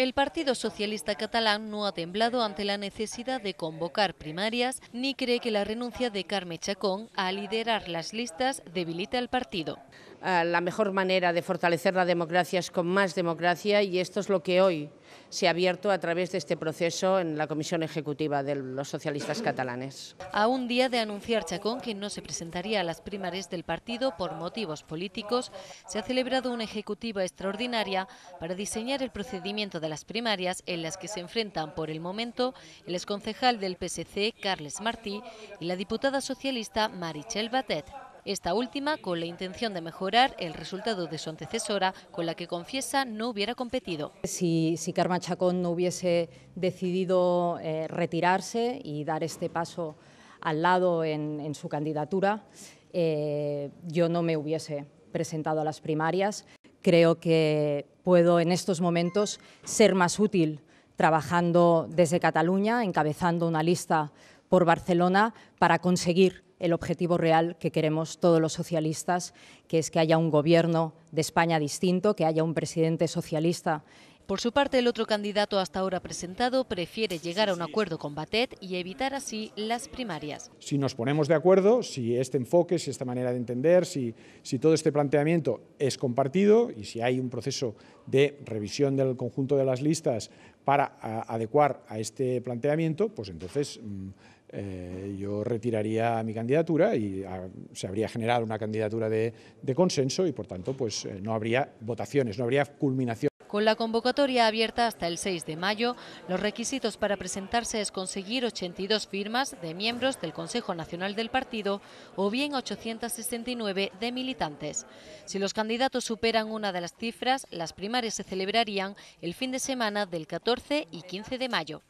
El Partido Socialista Catalán no ha temblado ante la necesidad de convocar primarias ni cree que la renuncia de Carme Chacón a liderar las listas debilita al partido. Ah, la mejor manera de fortalecer la democracia es con más democracia y esto es lo que hoy se ha abierto a través de este proceso en la Comisión Ejecutiva de los Socialistas Catalanes. A un día de anunciar Chacón que no se presentaría a las primarias del partido por motivos políticos, se ha celebrado una ejecutiva extraordinaria para diseñar el procedimiento de las primarias en las que se enfrentan por el momento el exconcejal del PSC, Carles Martí, y la diputada socialista Marichel Batet. Esta última con la intención de mejorar el resultado de su antecesora, con la que confiesa no hubiera competido. Si, si Chacón no hubiese decidido eh, retirarse y dar este paso al lado en, su candidatura, eh, yo no me hubiese presentado a las primarias. Creo que puedo en estos momentos ser más útil trabajando desde Cataluña, encabezando una lista por Barcelona para conseguir el objetivo real que queremos todos los socialistas, que es que haya un gobierno de España distinto, que haya un presidente socialista por su parte, el otro candidato hasta ahora presentado prefiere llegar a un acuerdo con Batet y evitar así las primarias. Si nos ponemos de acuerdo, si este enfoque, si esta manera de entender, si, si todo este planteamiento es compartido y si hay un proceso de revisión del conjunto de las listas para adecuar a este planteamiento, pues entonces... Mm, eh, yo retiraría mi candidatura y ah, se habría generado una candidatura de, consenso y, por tanto, pues eh, no habría votaciones, no habría culminación. Con la convocatoria abierta hasta el 6 de mayo, los requisitos para presentarse es conseguir 82 firmas de miembros del Consejo Nacional del Partido o bien 869 de militantes. Si los candidatos superan una de las cifras, las primarias se celebrarían el fin de semana del 14 y 15 de mayo.